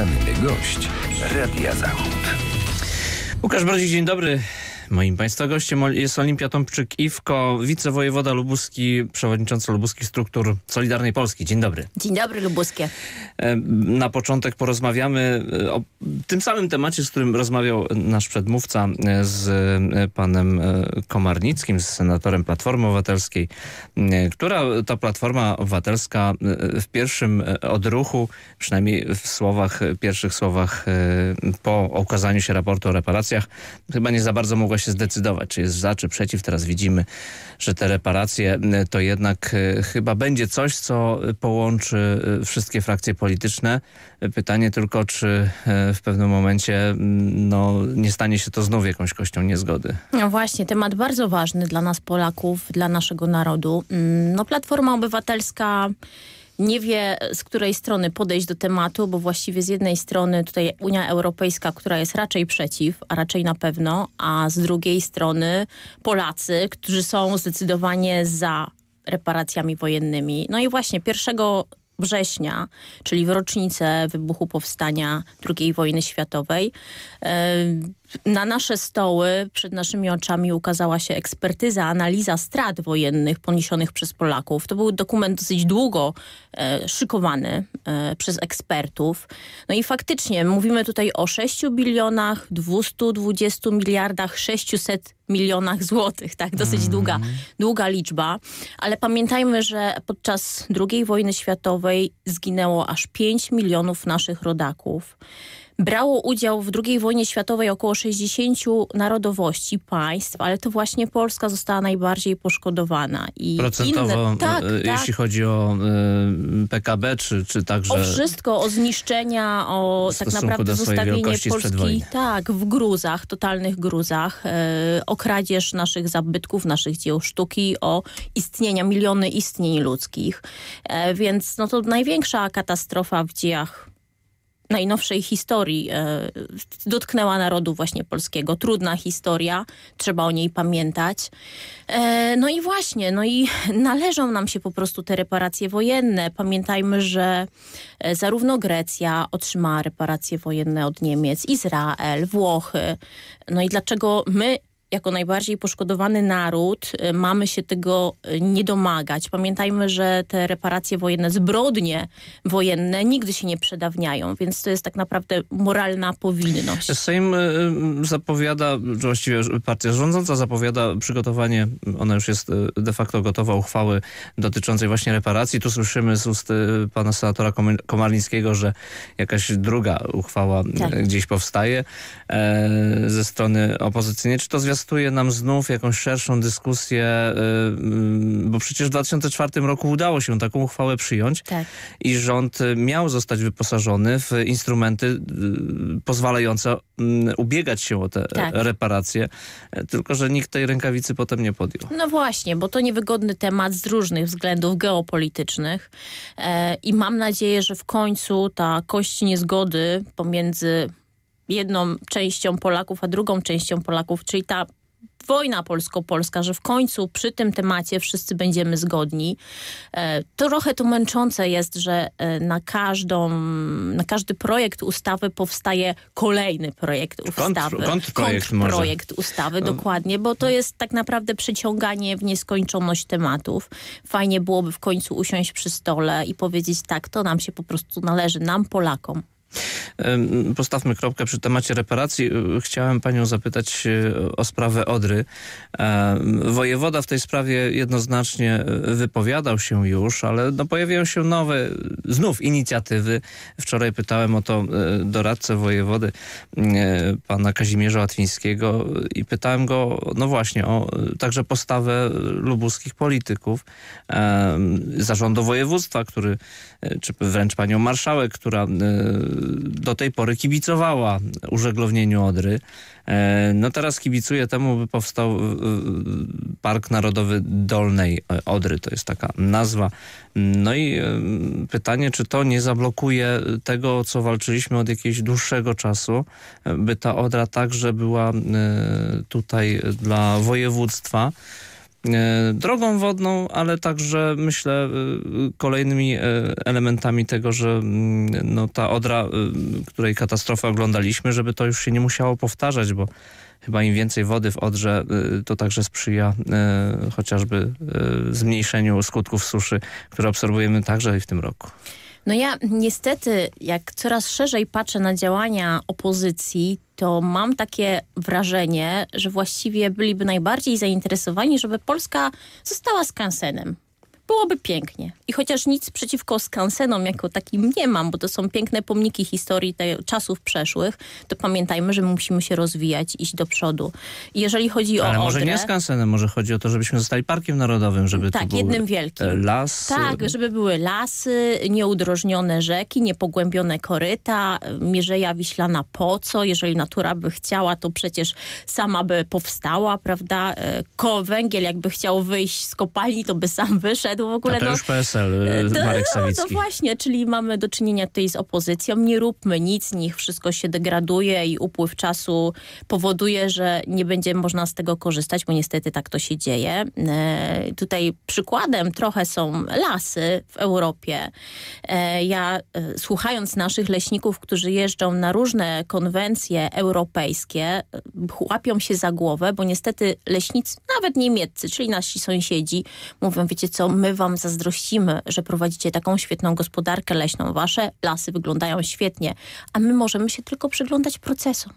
Poranny gość Radia Zachód. Łukasz Brodzi, dzień dobry. Moim Państwa gościem jest Olimpia Tomczyk-Iwko, wicewojewoda lubuski, przewodniczący lubuskich struktur Solidarnej Polski. Dzień dobry. Dzień dobry, lubuskie. E, na początek porozmawiamy e, o tym samym temacie, z którym rozmawiał nasz przedmówca e, z panem Komarnickim, z senatorem Platformy Obywatelskiej, która ta Platforma Obywatelska w pierwszym odruchu, przynajmniej w słowach, pierwszych słowach po okazaniu się raportu o reparacjach, chyba nie za bardzo mogła się zdecydować, czy jest za, czy przeciw. Teraz widzimy, że te reparacje y, to jednak y, chyba będzie coś, co y, połączy wszystkie frakcje polityczne. Pytanie tylko, czy w pewnym momencie mm, no, nie stanie się to znów jakąś kością niezgody. No właśnie, temat bardzo ważny dla nas Polaków, dla naszego narodu. Mm, no Platforma Obywatelska nie wie z której strony podejść do tematu, bo właściwie z jednej strony tutaj Unia Europejska, która jest raczej przeciw, a raczej na pewno, a z drugiej strony Polacy, którzy są zdecydowanie za reparacjami wojennymi. No i właśnie 1 września, czyli w rocznicę wybuchu powstania II wojny światowej, na nasze stoły, przed naszymi oczami ukazała się ekspertyza, analiza strat wojennych poniesionych przez Polaków. To był dokument dosyć długo e, szykowany e, przez ekspertów. No i faktycznie mówimy tutaj o 6 bilionach, 220 miliardach, 600 milionach złotych, tak? Dosyć mhm. długa, długa liczba. Ale pamiętajmy, że podczas II wojny światowej zginęło aż 5 milionów naszych rodaków. Brało udział w II wojnie światowej około 60 narodowości państw, ale to właśnie Polska została najbardziej poszkodowana. I Procentowo, inne, tak, tak. E, jeśli tak. chodzi o y, e, PKB, czy, czy także... O wszystko, o zniszczenia, o tak naprawdę zostawienie Polski tak, w gruzach, totalnych gruzach, y, o kradzież naszych zabytków, naszych dzieł sztuki, o istnienia, miliony istnień ludzkich. Y, więc no to największa katastrofa w dziejach najnowszej historii e, dotknęła narodu właśnie polskiego. Trudna historia, trzeba o niej pamiętać. E, no i właśnie, no i należą nam się po prostu te reparacje wojenne. Pamiętajmy, że e, zarówno Grecja otrzymała reparacje wojenne od Niemiec, Izrael, Włochy. No i dlaczego my jako najbardziej poszkodowany naród y, mamy się tego y, nie domagać. Pamiętajmy, że te reparacje wojenne, zbrodnie wojenne nigdy się nie przedawniają, więc to jest tak naprawdę moralna powinność. Sejm y, zapowiada, czy właściwie partia rządząca zapowiada przygotowanie, ona już jest de facto gotowa uchwały dotyczącej właśnie reparacji. Tu słyszymy z ust pana senatora Komarlińskiego, że jakaś druga uchwała tak. gdzieś powstaje e, ze strony opozycyjnej. Czy to związane zwiastuje nam znów jakąś szerszą dyskusję, y, y, bo przecież w 2004 roku udało się taką uchwałę przyjąć tak. i rząd y, miał zostać wyposażony w instrumenty pozwalające mm, ubiegać się o te tak. reparacje, tylko że nikt tej rękawicy potem nie podjął. No właśnie, bo to niewygodny temat z różnych względów geopolitycznych e, i mam nadzieję, że w końcu ta kość niezgody pomiędzy jedną częścią Polaków, a drugą częścią Polaków, czyli ta wojna polsko-polska, że w końcu przy tym temacie wszyscy będziemy zgodni. E, trochę to męczące jest, że e, na, każdą, na każdy projekt ustawy powstaje kolejny projekt ustawy. Kontr, kontrprojekt, kontrprojekt ustawy, no. dokładnie, bo to no. jest tak naprawdę przeciąganie w nieskończoność tematów. Fajnie byłoby w końcu usiąść przy stole i powiedzieć tak, to nam się po prostu należy, nam Polakom. Postawmy kropkę przy temacie reparacji. Chciałem panią zapytać e, o sprawę Odry. Wojewoda w tej sprawie jednoznacznie e, wypowiadał się już, ale no pojawiają się nowe znów inicjatywy. Wczoraj pytałem o to e, doradcę wojewody pana Kazimierza Łatwińskiego i pytałem go no właśnie o także postawę lubuskich polityków zarządu województwa, który, czy wręcz panią marszałek, która do tej pory kibicowała użeglownieniu Odry. E, no teraz kibicuje temu, by powstał e, e, Park Narodowy Dolnej Odry. To jest taka nazwa. No i pytanie, czy to nie zablokuje tego, o co walczyliśmy od jakiegoś dłuższego czasu, by ta Odra także była tutaj dla województwa E, drogą wodną, ale także myślę e, kolejnymi e, elementami tego, że mm, no ta Odra, której katastrofę oglądaliśmy, żeby to już się nie musiało powtarzać, bo chyba im więcej wody w Odrze, to także sprzyja chociażby zmniejszeniu skutków suszy, które obserwujemy także i w tym roku. No ja niestety, jak coraz szerzej patrzę na działania opozycji, to mam takie wrażenie, że właściwie byliby najbardziej zainteresowani, żeby Polska została skansenem byłoby pięknie. I chociaż nic przeciwko skansenom jako takim nie mam, bo to są piękne pomniki historii te, czasów przeszłych, to pamiętajmy, że musimy się rozwijać, iść do przodu. I jeżeli chodzi o Ale może Odrę, nie skansenem, może chodzi o to, żebyśmy zostali parkiem narodowym, żeby tak, jednym e, wielkim. las. E, tak, żeby były lasy, nieudrożnione rzeki, niepogłębione koryta, Mierzeja Wiślana po co, jeżeli natura by chciała, to przecież sama by powstała, prawda? E, ko węgiel jakby chciał wyjść z kopalni, to by sam wyszedł w ogóle. A to no, już PSL, y, to, Marek no, no Sawicki. No, właśnie, czyli mamy do czynienia tutaj z opozycją. Nie róbmy nic, niech wszystko się degraduje i upływ czasu powoduje, że nie będzie można z tego korzystać, bo niestety tak to się dzieje. E, tutaj przykładem trochę są lasy w Europie. E, ja e, słuchając naszych leśników, którzy jeżdżą na różne konwencje europejskie, e, łapią się za głowę, bo niestety leśnicy, nawet niemieccy, czyli nasi sąsiedzi, mówią, wiecie co, my wam zazdrościmy, że prowadzicie taką świetną gospodarkę leśną. Wasze lasy wyglądają świetnie, a my możemy się tylko przyglądać procesom.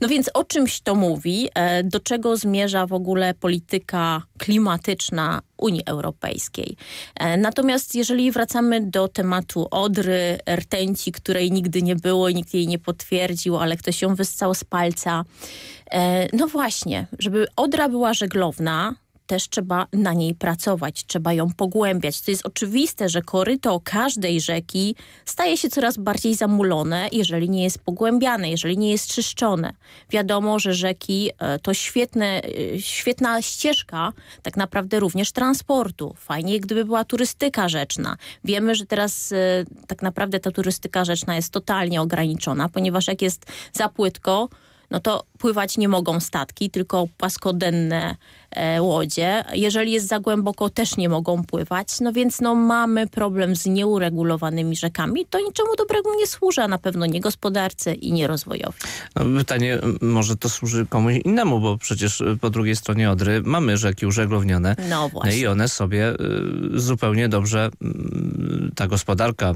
No więc o czymś to mówi, e, do czego zmierza w ogóle polityka klimatyczna Unii Europejskiej. E, natomiast jeżeli wracamy do tematu Odry, rtęci, której nigdy nie było i nikt jej nie potwierdził, ale ktoś ją wyssał z palca. E, no właśnie, żeby Odra była żeglowna, też trzeba na niej pracować, trzeba ją pogłębiać. To jest oczywiste, że koryto każdej rzeki staje się coraz bardziej zamulone, jeżeli nie jest pogłębiane, jeżeli nie jest czyszczone. Wiadomo, że rzeki e, to świetne, e, świetna ścieżka tak naprawdę również transportu. Fajnie, gdyby była turystyka rzeczna. Wiemy, że teraz e, tak naprawdę ta turystyka rzeczna jest totalnie ograniczona, ponieważ jak jest za płytko, no to pływać nie mogą statki, tylko płaskodenne łodzie. Jeżeli jest za głęboko, też nie mogą pływać. No więc no, mamy problem z nieuregulowanymi rzekami. To niczemu dobrego nie służy, a na pewno nie gospodarce i nie rozwojowi. No, pytanie, może to służy komuś innemu, bo przecież y, po drugiej stronie Odry mamy rzeki użeglownione. No właśnie. No I one sobie y, zupełnie dobrze, ta gospodarka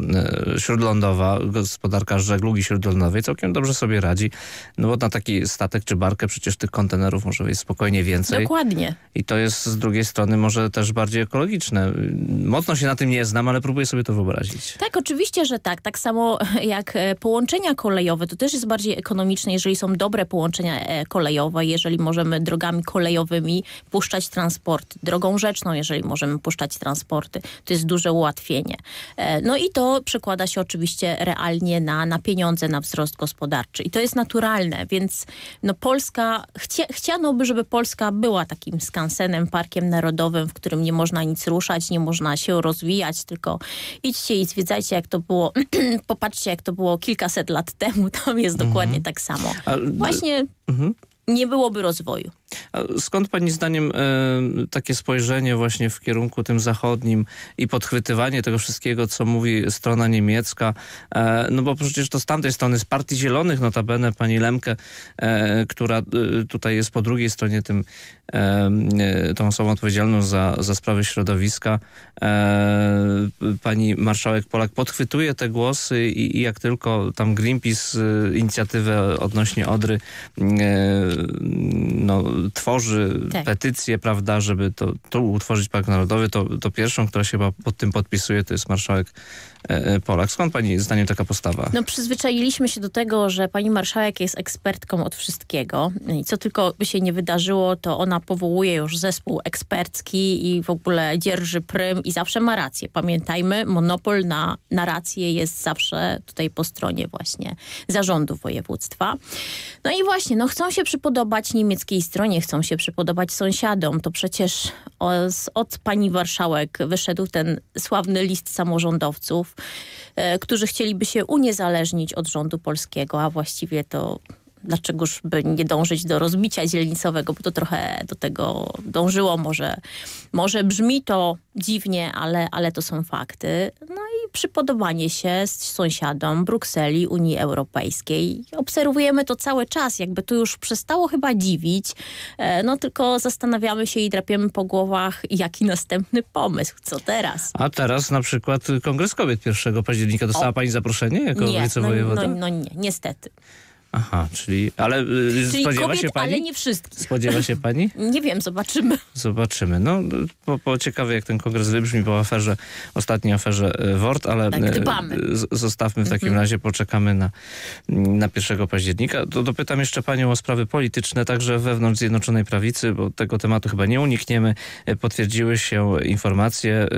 y, śródlądowa, gospodarka żeglugi śródlądowej całkiem dobrze sobie radzi, no bo na taki statek statek czy barkę, przecież tych kontenerów może być spokojnie więcej. Dokładnie. I to jest z drugiej strony może też bardziej ekologiczne. Mocno się na tym nie znam, ale próbuję sobie to wyobrazić. Tak, oczywiście, że tak. Tak samo jak e, połączenia kolejowe, to też jest bardziej ekonomiczne, jeżeli są dobre połączenia e, kolejowe, jeżeli możemy drogami kolejowymi puszczać transport, drogą rzeczną, jeżeli możemy puszczać transporty. To jest duże ułatwienie. E, no i to przekłada się oczywiście realnie na, na pieniądze, na wzrost gospodarczy. I to jest naturalne, więc no Polska, chcia, chciano by, żeby Polska była takim skansenem, parkiem narodowym, w którym nie można nic ruszać, nie można się rozwijać, tylko idźcie i zwiedzajcie, jak to było, popatrzcie, jak to było kilkaset lat temu, tam jest dokładnie mhm. tak samo. Właśnie... Mm nie byłoby rozwoju. A skąd Pani zdaniem e, takie spojrzenie właśnie w kierunku tym zachodnim i podchwytywanie tego wszystkiego, co mówi strona niemiecka? E, no bo przecież to z tamtej strony, z Partii Zielonych notabene, Pani Lemke, e, która tutaj jest po drugiej stronie tym, tą osobą odpowiedzialną za, za sprawy środowiska, pani marszałek Polak podchwytuje te głosy i, i jak tylko tam Greenpeace y, inicjatywę odnośnie Odry y, no, tworzy tak. petycję, prawda, żeby to, to utworzyć Park Narodowy, to, to pierwszą, która się chyba pod tym podpisuje, to jest marszałek E, e, Polak. Skąd pani zdaniem taka postawa? No przyzwyczailiśmy się do tego, że pani marszałek jest ekspertką od wszystkiego i co tylko by się nie wydarzyło, to ona powołuje już zespół ekspercki i w ogóle dzierży prym i zawsze ma rację. Pamiętajmy, monopol na rację jest zawsze tutaj po stronie właśnie zarządu województwa. No i właśnie, no chcą się przypodobać niemieckiej stronie, chcą się przypodobać sąsiadom. To przecież od, od pani marszałek wyszedł ten sławny list samorządowców, E, którzy chcieliby się uniezależnić od rządu polskiego, a właściwie to dlaczegoż by nie dążyć do rozbicia dzielnicowego, bo to trochę do tego dążyło. Może, może brzmi to dziwnie, ale, ale to są fakty. No i przypodobanie się z sąsiadom Brukseli, Unii Europejskiej. Obserwujemy to cały czas, jakby to już przestało chyba dziwić, e, no tylko zastanawiamy się i drapiemy po głowach, jaki następny pomysł, co teraz. A teraz na przykład Kongres Kobiet 1 października dostała o, pani zaproszenie jako nie, wicewojewoda? No, no, no nie, niestety. Aha, czyli, ale y, czyli spodziewa kobiet, się pani? ale nie wszystkich. Spodziewa się pani? nie wiem, zobaczymy. Zobaczymy. No, po, po ciekawe jak ten kongres wybrzmi po aferze, ostatniej aferze y, WORD, ale tak, y, zostawmy w takim mhm. razie, poczekamy na, na 1 października. To dopytam jeszcze panią o sprawy polityczne, także wewnątrz Zjednoczonej Prawicy, bo tego tematu chyba nie unikniemy. Potwierdziły się informacje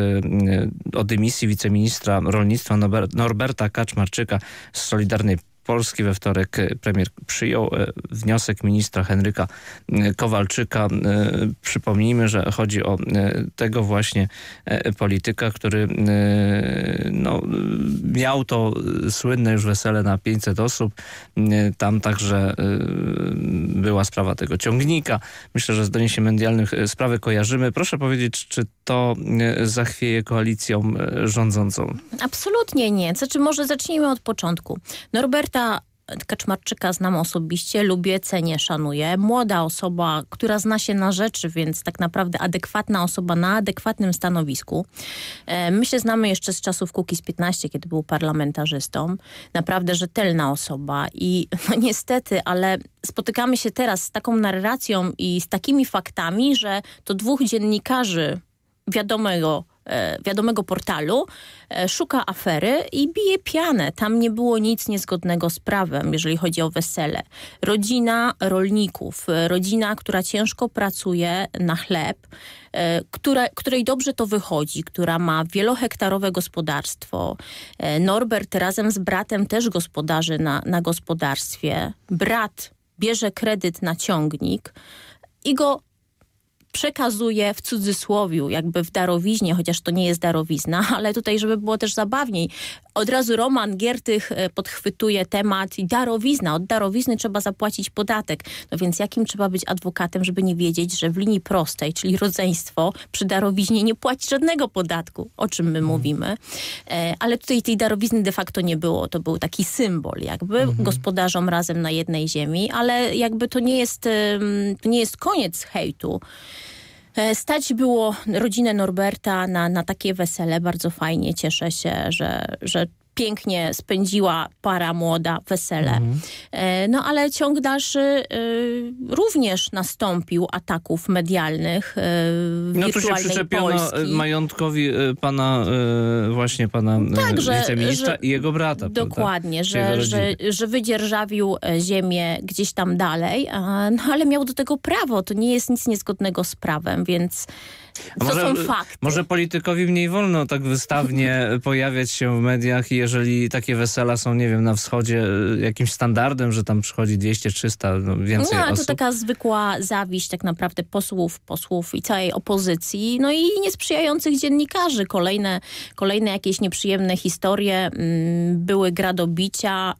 o dymisji wiceministra rolnictwa Norberta Kaczmarczyka z Solidarnej Polski. We wtorek e, premier przyjął e, wniosek ministra Henryka e, Kowalczyka. Przypomnijmy, że chodzi o tego właśnie polityka, który no, miał to słynne już wesele na 500 osób. Tam także była sprawa tego ciągnika. Myślę, że z doniesień medialnych sprawy kojarzymy. Proszę powiedzieć, czy to zachwieje koalicją rządzącą? Absolutnie nie. Znaczy może zacznijmy od początku. Norbert Roberta Kaczmarczyka znam osobiście, lubię, cenię, szanuję. Młoda osoba, która zna się na rzeczy, więc tak naprawdę adekwatna osoba na adekwatnym stanowisku. E, my się znamy jeszcze z czasów z 15, kiedy był parlamentarzystą. Naprawdę rzetelna osoba i no niestety, ale spotykamy się teraz z taką narracją i z takimi faktami, że to dwóch dziennikarzy wiadomego E, wiadomego portalu, e, szuka afery i bije pianę. Tam nie było nic niezgodnego z prawem, jeżeli chodzi o wesele. Rodzina rolników, e, rodzina, która ciężko pracuje na chleb, które, której dobrze to wychodzi, która ma wielohektarowe gospodarstwo. Norbert razem z bratem też gospodarzy na, na gospodarstwie. Brat bierze kredyt na ciągnik i go przekazuje w cudzysłowiu, jakby w darowiźnie, chociaż to nie jest darowizna, ale tutaj, żeby było też zabawniej, od razu Roman Giertych e, podchwytuje temat darowizna. Od darowizny trzeba zapłacić podatek. No więc jakim trzeba być adwokatem, żeby nie wiedzieć, że w linii prostej, czyli rodzeństwo, przy darowiznie nie płaci żadnego podatku, o czym my mhm. mówimy. E, ale tutaj tej darowizny de facto nie było. To był taki symbol jakby mhm. gospodarzom razem na jednej ziemi, ale jakby to nie jest, to nie jest koniec hejtu. E, stać było rodzinę Norberta na, na takie wesele, bardzo fajnie, cieszę się, że, że pięknie spędziła para młoda, wesele. Mhm. E, no ale ciąg dalszy e, również nastąpił ataków medialnych e, No tu się przyczepiono Polski. majątkowi pana, właśnie pana tak, że, wiceministra że, i jego brata. Dokładnie, prawda? że, że, że wydzierżawił ziemię gdzieś tam dalej, no ale miał do tego prawo. To nie jest nic niezgodnego z prawem, więc... To może, są fakty. Może politykowi mniej wolno tak wystawnie pojawiać się w mediach i jeżeli takie wesela są, nie wiem, na wschodzie e, jakimś standardem, że tam przychodzi 200-300, no więcej no, ale osób. to taka zwykła zawiść tak naprawdę posłów, posłów i całej opozycji, no i niesprzyjających dziennikarzy. Kolejne, kolejne jakieś nieprzyjemne historie, mm, były gradobicia,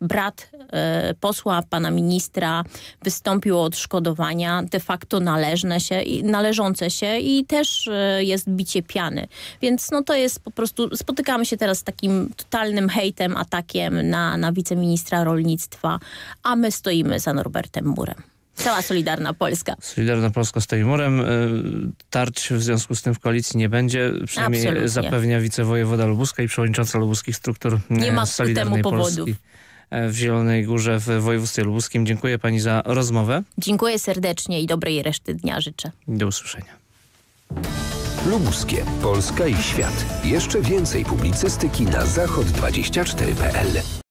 brat e, posła, pana ministra wystąpił o odszkodowania de facto należne się, należące się i też e, jest bicie piany. Więc no to jest po prostu, spotykamy się teraz z takim totalnym hejtem, atakiem na, na wiceministra rolnictwa, a my stoimy za Norbertem Murem. Cała Solidarna Polska. Solidarna Polska stoi murem. E, tarć w związku z tym w koalicji nie będzie. Przynajmniej Absolutnie. zapewnia wicewojewoda lubuska i przewodnicząca lubuskich struktur Nie ma Solidarnej ku temu Polski. powodu. E, w Zielonej Górze w województwie lubuskim. Dziękuję pani za rozmowę. Dziękuję serdecznie i dobrej reszty dnia życzę. Do usłyszenia. Lubuskie, Polska i świat. Jeszcze więcej publicystyki na zachod24.pl